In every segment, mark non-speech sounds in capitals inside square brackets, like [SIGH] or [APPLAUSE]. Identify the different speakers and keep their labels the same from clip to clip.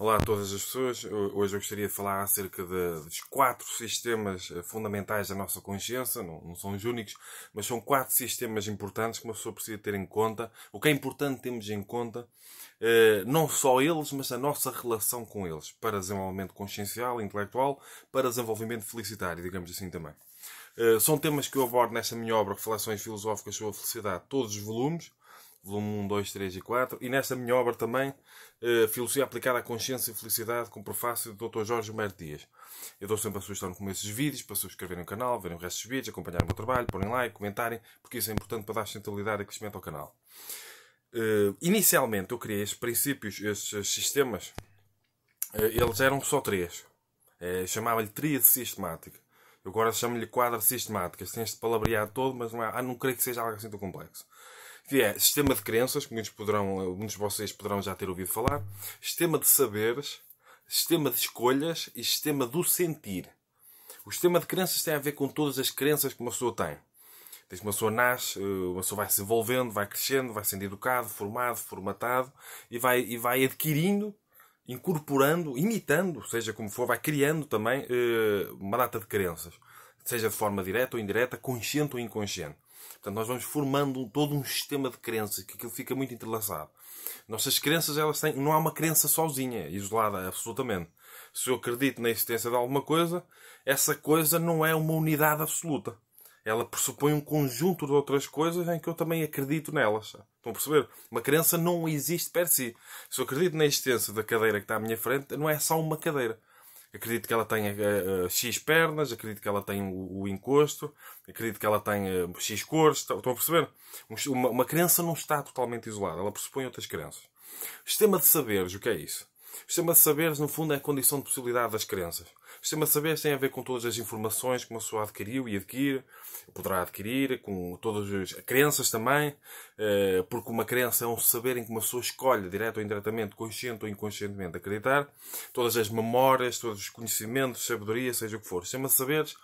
Speaker 1: Olá a todas as pessoas. Hoje eu gostaria de falar acerca de, dos quatro sistemas eh, fundamentais da nossa consciência. Não, não, são os únicos, mas são quatro sistemas importantes que uma pessoa precisa ter em conta. O que é importante termos em conta, eh, não só eles, mas a nossa relação com eles, para desenvolvimento consciencial, intelectual, para desenvolvimento felicitário, digamos assim também. Eh, são temas que eu abordo nesta minha obra, Reflexões Filosóficas sobre a Felicidade, todos os volumes volume 1, 2, 3 e 4, e nesta minha obra também, eh, Filosofia Aplicada à Consciência e Felicidade, com prefácio do Dr. Jorge Mário Dias. Eu dou sempre a sugestão no começo dos vídeos, para subscreverem o canal, verem o resto dos vídeos, acompanharem o meu trabalho, porem like, comentarem, porque isso é importante para dar sustentabilidade e crescimento ao canal. Eh, inicialmente eu criei estes princípios, estes sistemas, eh, eles eram só três. Chamava-lhe tríade sistemática. Eu agora chamo-lhe quadra sistemática. Tem este palavreado todo, mas não, é, ah, não creio que seja algo assim tão complexo que é sistema de crenças, que muitos, poderão, muitos de vocês poderão já ter ouvido falar, sistema de saberes, sistema de escolhas e sistema do sentir. O sistema de crenças tem a ver com todas as crenças que uma pessoa tem. Desde que uma pessoa nasce, eh, uma pessoa vai se envolvendo, vai crescendo, vai sendo educado, formado, formatado e vai, e vai adquirindo, incorporando, imitando, seja como for, vai criando também eh, uma data de crenças. Seja de forma direta ou indireta, consciente ou inconsciente. Portanto, nós vamos formando todo um sistema de crenças que aquilo fica muito entrelaçado. Nossas crenças, elas têm, não há uma crença sozinha, isolada, absolutamente. Se eu acredito na existência de alguma coisa, essa coisa não é uma unidade absoluta. Ela pressupõe um conjunto de outras coisas em que eu também acredito nelas. Estão a perceber? Uma crença não existe per si. Se eu acredito na existência da cadeira que está à minha frente, não é só uma cadeira acredito que ela tenha uh, X pernas, acredito que ela tenha o, o encosto, acredito que ela tenha uh, X cores. Estão a perceber? Uma, uma crença não está totalmente isolada, ela pressupõe outras crenças. O sistema de saberes, o que é isso? O sistema de saberes, no fundo, é a condição de possibilidade das crenças. O sistema de saberes tem a ver com todas as informações que uma pessoa adquiriu e adquire, poderá adquirir, com todas as crenças também, eh, porque uma crença é um saber em que uma pessoa escolhe, direto ou indiretamente, consciente ou inconscientemente, acreditar. Todas as memórias, todos os conhecimentos, sabedoria, seja o que for. O sistema de saberes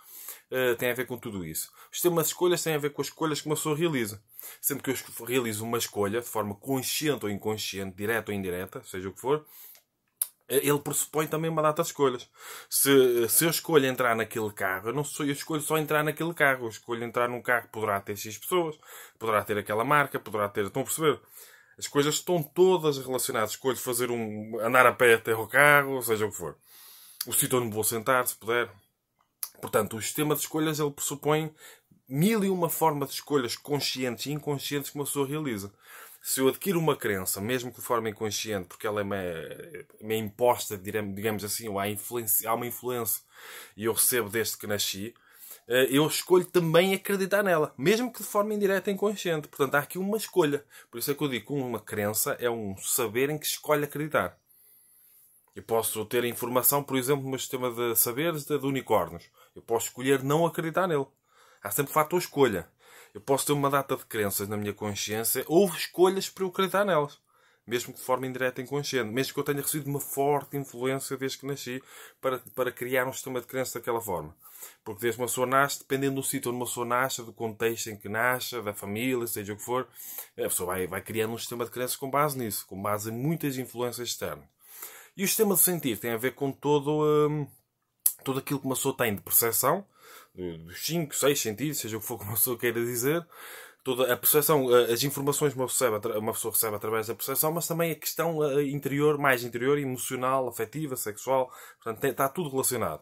Speaker 1: eh, tem a ver com tudo isso. O sistema de escolhas tem a ver com as escolhas que uma pessoa realiza. Sempre que eu realizo uma escolha, de forma consciente ou inconsciente, direta ou indireta, seja o que for, eh, ele pressupõe também uma data de escolhas. Se, eh, se eu escolho entrar naquele carro, eu não sou, eu escolho só entrar naquele carro, eu escolho entrar num carro que poderá ter X pessoas, poderá ter aquela marca, poderá ter. Estão a perceber? As coisas estão todas relacionadas. Escolho fazer um. andar a pé até o carro, seja o que for. O sítio onde vou sentar, se puder. Portanto, o sistema de escolhas ele pressupõe mil e uma formas de escolhas conscientes e inconscientes que uma pessoa realiza se eu adquiro uma crença, mesmo que de forma inconsciente, porque ela é uma, imposta, digamos assim, ou há, influência, há uma influência e eu recebo desde que nasci, eh, eu escolho também acreditar nela, mesmo que de forma indireta e inconsciente. Portanto, há aqui uma escolha. Por isso é que eu digo que uma crença é um saber em que escolhe acreditar. Eu posso ter informação, por exemplo, no meu sistema de saberes de, de unicórnios. Eu posso escolher não acreditar nele. Há sempre o fator escolha. Eu posso ter uma data de crenças na minha consciência ou escolhas para eu acreditar nelas. Mesmo que de forma indireta e inconsciente. Mesmo que eu tenha recebido uma forte influência desde que nasci para, para criar um sistema de crença daquela forma. Porque desde uma pessoa nasce, dependendo do sítio onde uma pessoa nasce, do contexto em que nasce, da família, seja o que for, a pessoa vai, vai criando um sistema de crenças com base nisso. Com base em muitas influências externas. E o sistema de sentir tem a ver com todo, hum, tudo aquilo que uma pessoa tem de percepção, dos 5, 6 sentidos, seja o que for que uma pessoa queira dizer, toda a percepção, eh, as informações que uma pessoa recebe, uma pessoa recebe através da percepção, mas também a questão eh, interior, mais interior, emocional, afetiva, sexual, portanto está tudo relacionado.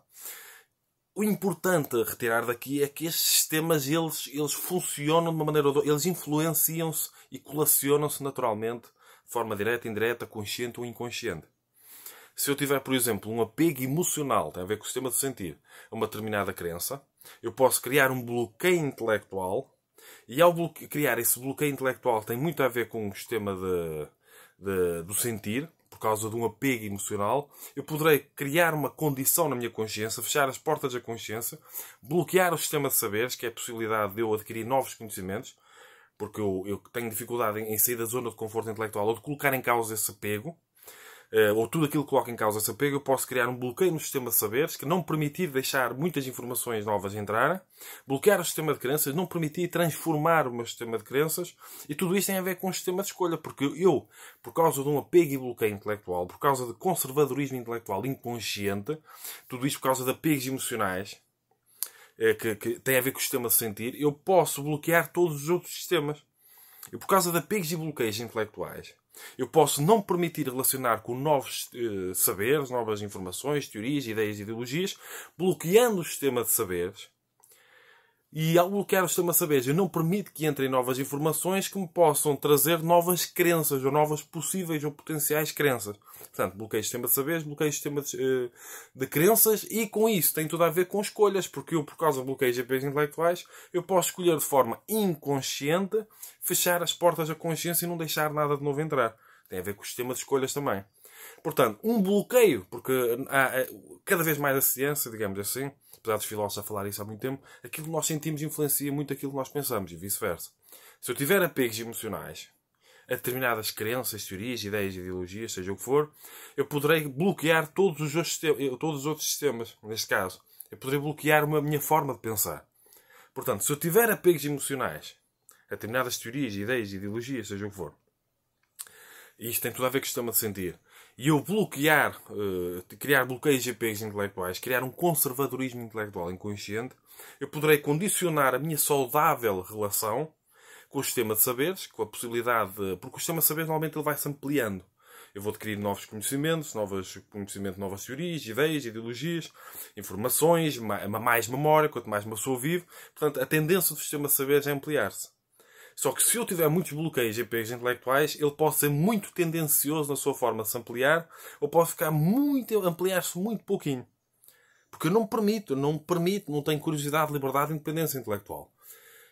Speaker 1: O importante a retirar daqui é que estes sistemas eles, eles funcionam de uma maneira ou outra, eles influenciam-se e colacionam-se naturalmente, de forma direta, indireta, consciente ou inconsciente. Se eu tiver, por exemplo, um apego emocional, tem a ver com o sistema de sentir, a uma determinada crença, eu posso criar um bloqueio intelectual e ao bloque... criar esse bloqueio intelectual tem muito a ver com o sistema de... de, do sentir, por causa de um apego emocional, eu poderei criar uma condição na minha consciência, fechar as portas da consciência, bloquear o sistema de saberes, que é a possibilidade de eu adquirir novos conhecimentos, porque eu, eu tenho dificuldade em, em sair da zona de conforto intelectual ou de colocar em causa esse apego, eh, ou tudo aquilo que coloca em causa esse apego, eu posso criar um bloqueio no sistema de saberes que não permitir deixar muitas informações novas entrarem, bloquear o sistema de crenças, não permitir transformar o meu sistema de crenças, e tudo isto tem a ver com o sistema de escolha, porque eu, por causa de um apego e bloqueio intelectual, por causa de conservadorismo intelectual inconsciente, tudo isto por causa de apegos emocionais, eh, que, que tem a ver com o sistema de sentir, eu posso bloquear todos os outros sistemas. Eu, por causa de apegos e bloqueios intelectuais, eu posso não permitir relacionar com novos eh, saberes, novas informações, teorias, ideias e ideologias, bloqueando o sistema de saberes e ao bloquear o sistema eu não permite que entrem novas informações que me possam trazer novas crenças ou novas possíveis ou potenciais crenças. Portanto, bloqueio o sistema de saberes, bloqueio o sistema de, eh, de, crenças e com isso tem tudo a ver com escolhas, porque eu, por causa do bloqueio de GPs intelectuais, eu posso escolher de forma inconsciente fechar as portas da consciência e não deixar nada de novo entrar. Tem a ver com o sistema de escolhas também. Portanto, um bloqueio, porque há cada vez mais a ciência, digamos assim, apesar dos filósofos a falar isso há muito tempo, aquilo que nós sentimos influencia muito aquilo que nós pensamos e vice-versa. Se eu tiver apegos emocionais a determinadas crenças, teorias, ideias, ideologias, seja o que for, eu poderei bloquear todos os outros sistemas, todos os outros sistemas neste caso. Eu poderei bloquear uma minha forma de pensar. Portanto, se eu tiver apegos emocionais a determinadas teorias, ideias, ideologias, seja o que for, e isto tem tudo a ver com o sistema de sentir. E eu bloquear, eh, criar bloqueios EPs intelectuais, criar um conservadorismo intelectual inconsciente, eu poderei condicionar a minha saudável relação com o sistema de saberes, com a possibilidade de... Porque o sistema de saberes normalmente ele vai se ampliando. Eu vou adquirir novos conhecimentos, novos conhecimento, novas teorias, ideias, ideologias, informações, mais memória, quanto mais uma pessoa vive. Portanto, a tendência do sistema de saberes é ampliar-se. Só que se eu tiver muitos bloqueios e IPs intelectuais, ele pode ser muito tendencioso na sua forma de se ampliar, ou pode ficar muito. ampliar-se muito pouquinho. Porque eu não me permito, não me permito, não tenho curiosidade, liberdade e independência intelectual.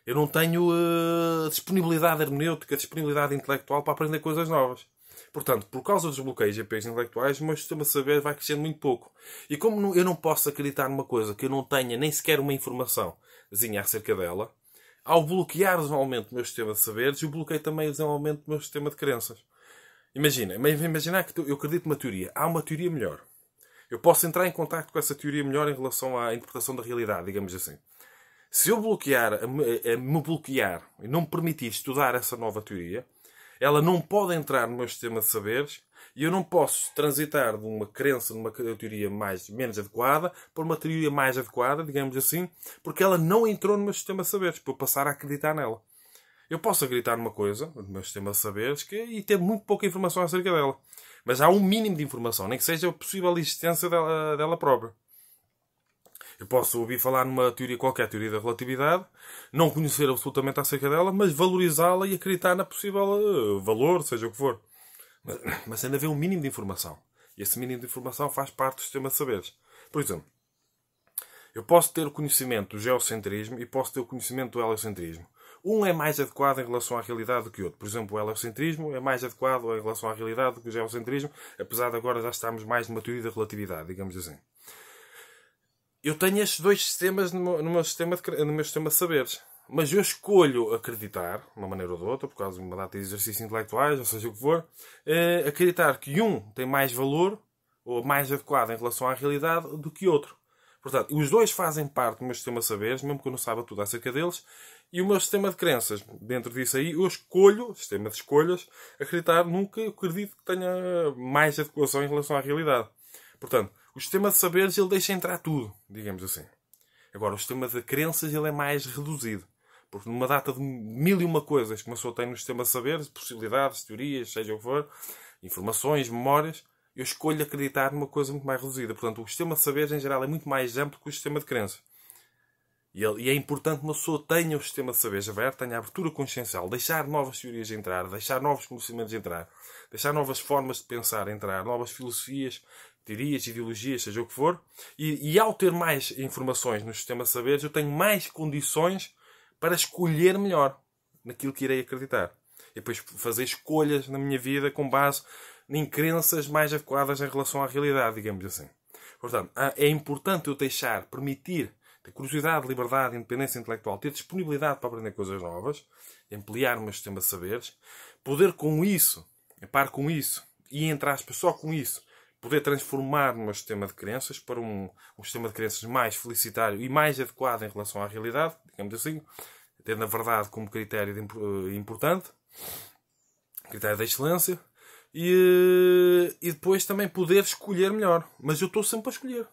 Speaker 1: Eu não tenho uh, disponibilidade hermenêutica, disponibilidade intelectual para aprender coisas novas. Portanto, por causa dos bloqueios e IPs intelectuais, o meu sistema de saber vai crescendo muito pouco. E como eu não posso acreditar numa coisa que eu não tenha nem sequer uma informaçãozinha acerca dela, ao bloquear o desenvolvimento do meu sistema de saberes, eu bloqueio também o desenvolvimento do meu sistema de crenças. Imagina, imaginar que eu acredito numa teoria. Há uma teoria melhor. Eu posso entrar em contato com essa teoria melhor em relação à interpretação da realidade, digamos assim. Se eu bloquear, me bloquear e não me permitir estudar essa nova teoria, ela não pode entrar no meu sistema de saberes e eu não posso transitar de uma crença, de uma teoria mais, menos adequada, para uma teoria mais adequada, digamos assim, porque ela não entrou no meu sistema de saberes, para eu passar a acreditar nela. Eu posso acreditar numa coisa, no meu sistema de saberes, que, é, e ter muito pouca informação acerca dela. Mas há um mínimo de informação, nem que seja a possível existência dela, dela própria. Eu posso ouvir falar numa teoria qualquer, teoria da relatividade, não conhecer absolutamente acerca dela, mas valorizá-la e acreditar na possível eh, valor, seja o que for. Mas, mas tem de haver um mínimo de informação. E esse mínimo de informação faz parte do sistema de saberes. Por exemplo, eu posso ter o conhecimento do geocentrismo e posso ter o conhecimento do heliocentrismo. Um é mais adequado em relação à realidade do que o outro. Por exemplo, o heliocentrismo é mais adequado em relação à realidade do que o geocentrismo, apesar de agora já estarmos mais numa teoria da relatividade, digamos assim. Eu tenho estes dois sistemas no meu, sistema, de, no meu sistema de saberes. Mas eu escolho acreditar, de uma maneira ou de outra, por causa de uma data de exercícios intelectuais, ou seja o que for, eh, acreditar que um tem mais valor ou mais adequado em relação à realidade do que outro. Portanto, os dois fazem parte do meu sistema de saberes, mesmo que eu não saiba tudo acerca deles, e o meu sistema de crenças, dentro disso aí, eu escolho, sistema de escolhas, acreditar nunca, eu acredito que tenha mais adequação em relação à realidade. Portanto, o sistema de saberes ele deixa entrar tudo, digamos assim. Agora, o sistema de crenças ele é mais reduzido. Porque numa data de mil e uma coisas que uma pessoa tem no sistema de saber, possibilidades, teorias, seja o que for, informações, memórias, eu escolho acreditar numa coisa muito mais reduzida. Portanto, o sistema de saberes, em geral, é muito mais amplo que o sistema de crença. É, e é importante que uma pessoa tenha o sistema de saberes aberto, tenha abertura consciencial, deixar novas teorias entrar, deixar novos conhecimentos entrar, deixar novas formas de pensar entrar, novas filosofias, teorias, ideologias, seja o que for. E, e ao ter mais informações no sistema de saberes, eu tenho mais condições para escolher melhor naquilo que irei acreditar. E depois fazer escolhas na minha vida com base em crenças mais adequadas em relação à realidade, digamos assim. Portanto, ah, é importante eu deixar, permitir, ter curiosidade, liberdade, independência intelectual, ter disponibilidade para aprender coisas novas, ampliar o meu sistema de saberes, poder com isso, a par com isso, e entre aspas, só com isso, poder transformar o meu sistema de crenças para um, um sistema de crenças mais felicitário e mais adequado em relação à realidade, digamos assim, tendo a verdade como critério de, eh, importante, critério da excelência, e, eh, e depois também poder escolher melhor. Mas eu estou sempre a escolher.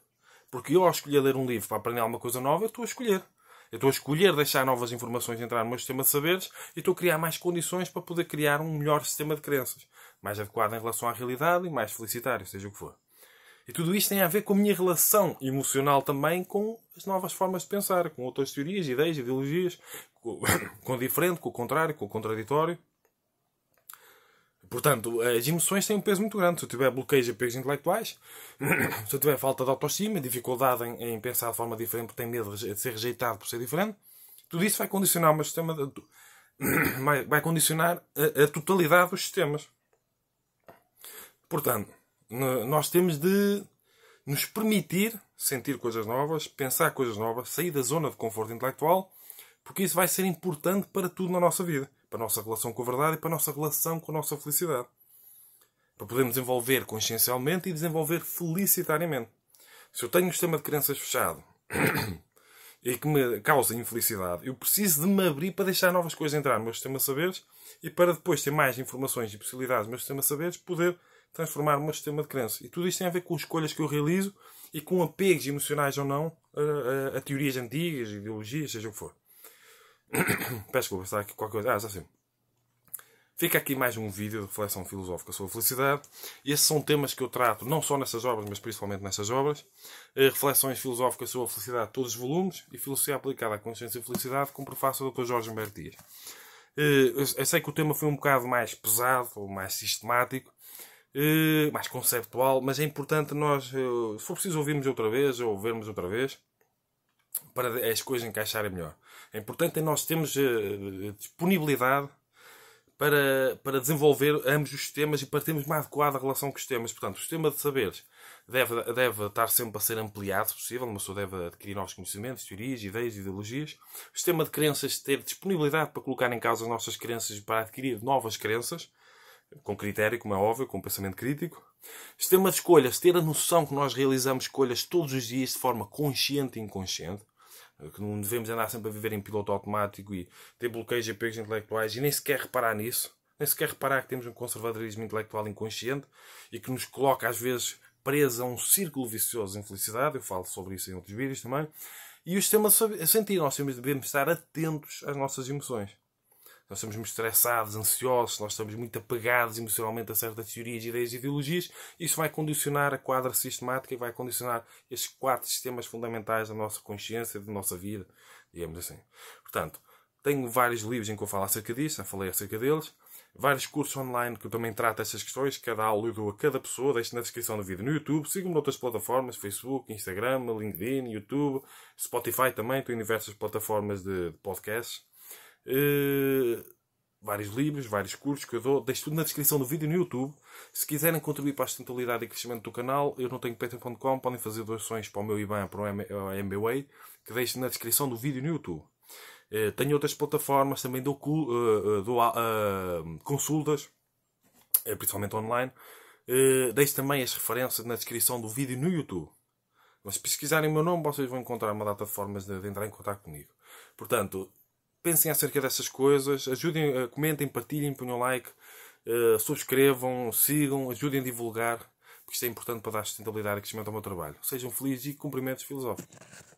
Speaker 1: Porque eu, ao escolher ler um livro para aprender alguma coisa nova, eu estou a escolher. Eu estou a escolher deixar novas informações entrar no meu sistema de saberes e estou a criar mais condições para poder criar um melhor sistema de crenças, mais adequado em relação à realidade e mais felicitário, seja o que for. E tudo isto tem a ver com a minha relação emocional também com as novas formas de pensar, com outras teorias, ideias, ideologias, com, [COUGHS] com o diferente, com o contrário, com o contraditório. Portanto, as emoções têm um peso muito grande. Se eu tiver bloqueios e apegos intelectuais, [COUGHS] se eu tiver falta de autoestima, dificuldade em, em, pensar de forma diferente porque tenho medo de ser rejeitado por ser diferente, tudo isso vai condicionar o meu sistema. De, [COUGHS] vai, vai, condicionar a, a totalidade dos sistemas. Portanto, eh, nós temos de nos permitir sentir coisas novas, pensar coisas novas, sair da zona de conforto intelectual, porque isso vai ser importante para tudo na nossa vida, para a nossa relação com a verdade e para a nossa relação com a nossa felicidade. Para podermos desenvolver consciencialmente e desenvolver felicitariamente. Se eu tenho um sistema de crenças fechado [COUGHS] e que me causa infelicidade, eu preciso de me abrir para deixar novas coisas entrar no meu sistema de saberes e para depois ter mais informações e possibilidades no meu sistema de saberes, poder transformar o meu sistema de crença. E tudo isto tem a ver com escolhas que eu realizo e com apegos emocionais ou não a, a, a teorias antigas, ideologias, seja o que for. [COUGHS] Peço desculpa, está aqui qualquer coisa. Ah, já sei. Assim. Fica aqui mais um vídeo de reflexão filosófica sobre a felicidade. Esses são temas que eu trato, não só nessas obras, mas principalmente nessas obras. Eh, reflexões filosóficas sobre a felicidade, todos os volumes, e Filosofia Aplicada à Consciência e Felicidade, com prefácio do Dr. Jorge Humberto Dias. Eh, eu sei que o tema foi um bocado mais pesado, ou mais sistemático, eh, mais conceptual, mas é importante nós, eh, se for preciso ouvirmos outra vez ou vermos outra vez, para as coisas encaixarem melhor. É importante é nós termos eh, disponibilidade para, para desenvolver ambos os sistemas e para termos uma adequada relação com os sistemas. Portanto, o sistema de saberes deve, deve estar sempre a ser ampliado, se possível. Uma pessoa deve adquirir novos conhecimentos, teorias, ideias, ideologias. O sistema de crenças ter disponibilidade para colocar em causa as nossas crenças e para adquirir novas crenças com critério, como é óbvio, com pensamento crítico. Sistema de escolhas, ter a noção que nós realizamos escolhas todos os dias de forma consciente e inconsciente, que não devemos andar sempre a viver em piloto automático e ter bloqueios e apegos intelectuais e nem sequer reparar nisso, nem sequer reparar que temos um conservadorismo intelectual inconsciente e que nos coloca às vezes presos a um círculo vicioso de infelicidade, eu falo sobre isso em outros vídeos também, e o sistema de sentir, nós devemos estar atentos às nossas emoções nós estamos muito estressados, ansiosos, nós estamos muito apegados emocionalmente a certas teorias, ideias e ideologias, isso vai condicionar a quadra sistemática e vai condicionar estes quatro sistemas fundamentais da nossa consciência, da nossa vida, digamos assim. Portanto, tenho vários livros em que eu falo acerca disso, já falei acerca deles, vários cursos online que eu também trato estas questões. Cada aula eu dou a cada pessoa, deixo na descrição do vídeo no YouTube. Sigo-me noutras plataformas, Facebook, Instagram, LinkedIn, YouTube, Spotify também. Estou em diversas plataformas de podcasts. Uh, vários livros, vários cursos que eu dou. Deixo tudo na descrição do vídeo no YouTube. Se quiserem contribuir para a sustentabilidade e crescimento do canal, eu não tenho patreon.com, podem fazer doações para o meu IBAN, para o MBWay, que deixo na descrição do vídeo no YouTube. Uh, tenho outras plataformas, também dou, uh, dou consultas, principalmente online. Deixo também as referências na descrição do vídeo no YouTube. Mas se pesquisarem o meu nome, vocês vão encontrar uma data de formas de, de entrar em contato comigo. Portanto, pensem acerca dessas coisas, ajudem, eh, comentem, partilhem, ponham like, eh, subscrevam, sigam, ajudem a divulgar, porque isto é importante para dar sustentabilidade e crescimento ao meu trabalho. Sejam felizes e cumprimentos filosóficos.